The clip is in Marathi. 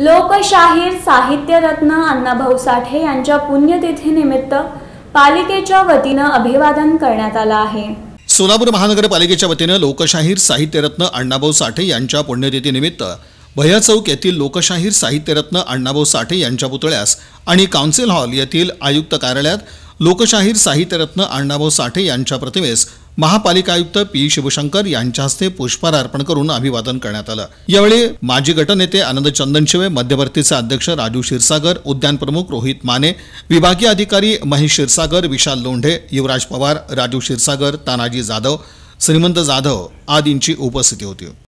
लोकशाहीर साहित्यरत्न अण्णाभाऊ साठे यांच्या पुण्यतिथीनिमित्त पालिकेच्या वतीनं अभिवादन करण्यात आलं आहे सोलापूर महानगरपालिकेच्या वतीनं लोकशाहीर साहित्यरत्न अण्णाभाऊ साठे यांच्या पुण्यतिथीनिमित्त भया चौक येथील लोकशाहीर साहित्यरत्न अण्णाभाऊ साठे यांच्या पुतळ्यास आणि काउन्सिल हॉल येथील आयुक्त कार्यालयात लोकशाहीर साहित्यरत्न अण्णाभाऊ साठे यांच्या प्रतिमेस महापालिका आयुक्त पी शिवशंकर यांच्या हस्ते पुष्पहार अर्पण करून अभिवादन करण्यात आलं यावेळी माजी गटनेते आनंद चंदनशिवे मध्यवर्तीचे अध्यक्ष राजू क्षीरसागर उद्यान प्रमुख रोहित माने विभागीय अधिकारी महेश क्षीरसागर विशाल लोंढे युवराज पवार राजू क्षीरसागर तानाजी जाधव श्रीमंत जाधव आदींची उपस्थिती होती